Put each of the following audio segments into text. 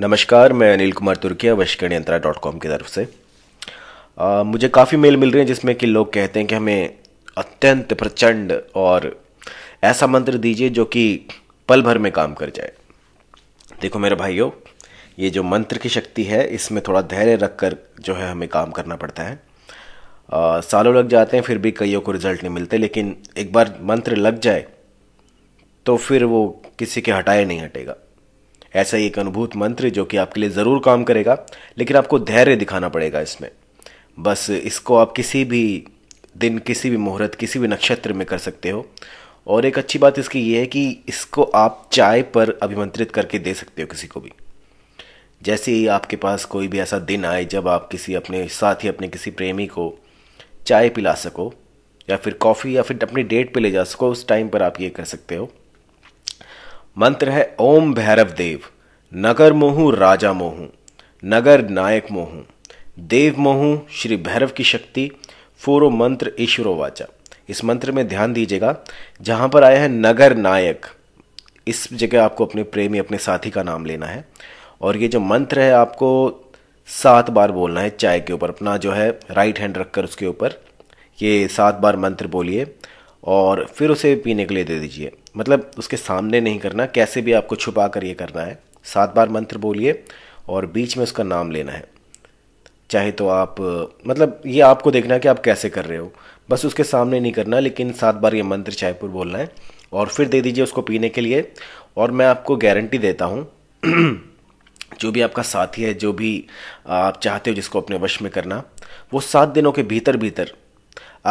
नमस्कार मैं अनिल कुमार तुर्किया वशकरणी यंत्रा डॉट कॉम की तरफ से आ, मुझे काफ़ी मेल मिल रहे हैं जिसमें कि लोग कहते हैं कि हमें अत्यंत प्रचंड और ऐसा मंत्र दीजिए जो कि पल भर में काम कर जाए देखो मेरे भाइयों ये जो मंत्र की शक्ति है इसमें थोड़ा धैर्य रख कर जो है हमें काम करना पड़ता है आ, सालों लग जाते हैं फिर भी कईयों को रिजल्ट नहीं मिलते लेकिन एक बार मंत्र लग जाए तो फिर वो किसी के हटाए नहीं हटेगा ऐसा ही एक अनुभूत मंत्र जो कि आपके लिए ज़रूर काम करेगा लेकिन आपको धैर्य दिखाना पड़ेगा इसमें बस इसको आप किसी भी दिन किसी भी मुहूर्त किसी भी नक्षत्र में कर सकते हो और एक अच्छी बात इसकी यह है कि इसको आप चाय पर अभिमंत्रित करके दे सकते हो किसी को भी जैसे ही आपके पास कोई भी ऐसा दिन आए जब आप किसी अपने साथ ही अपने किसी प्रेमी को चाय पिला सको या फिर कॉफ़ी या फिर अपनी डेट पे ले जा सको उस टाइम पर आप ये कर सकते हो मंत्र है ओम भैरव देव नगर मोह राजा मोहू नगर नायक मोहू देव मोहू श्री भैरव की शक्ति फोरो मंत्र ईश्वरो वाचा इस मंत्र में ध्यान दीजिएगा जहां पर आया है नगर नायक इस जगह आपको अपने प्रेमी अपने साथी का नाम लेना है और ये जो मंत्र है आपको सात बार बोलना है चाय के ऊपर अपना जो है राइट हैंड रखकर उसके ऊपर ये सात बार मंत्र बोलिए और फिर उसे पीने के लिए दे दीजिए मतलब उसके सामने नहीं करना कैसे भी आपको छुपा कर ये करना है सात बार मंत्र बोलिए और बीच में उसका नाम लेना है चाहे तो आप मतलब ये आपको देखना है कि आप कैसे कर रहे हो बस उसके सामने नहीं करना लेकिन सात बार ये मंत्र चायपुर बोलना है और फिर दे दीजिए उसको पीने के लिए और मैं आपको गारंटी देता हूँ जो भी आपका साथी है जो भी आप चाहते हो जिसको अपने वश में करना वो सात दिनों के भीतर भीतर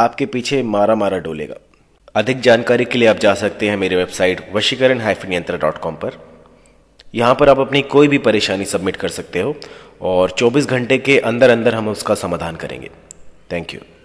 आपके पीछे मारा मारा डोलेगा अधिक जानकारी के लिए आप जा सकते हैं मेरे वेबसाइट वशीकरण हाइफन यंत्र डॉट कॉम पर यहाँ पर आप अपनी कोई भी परेशानी सबमिट कर सकते हो और 24 घंटे के अंदर अंदर हम उसका समाधान करेंगे थैंक यू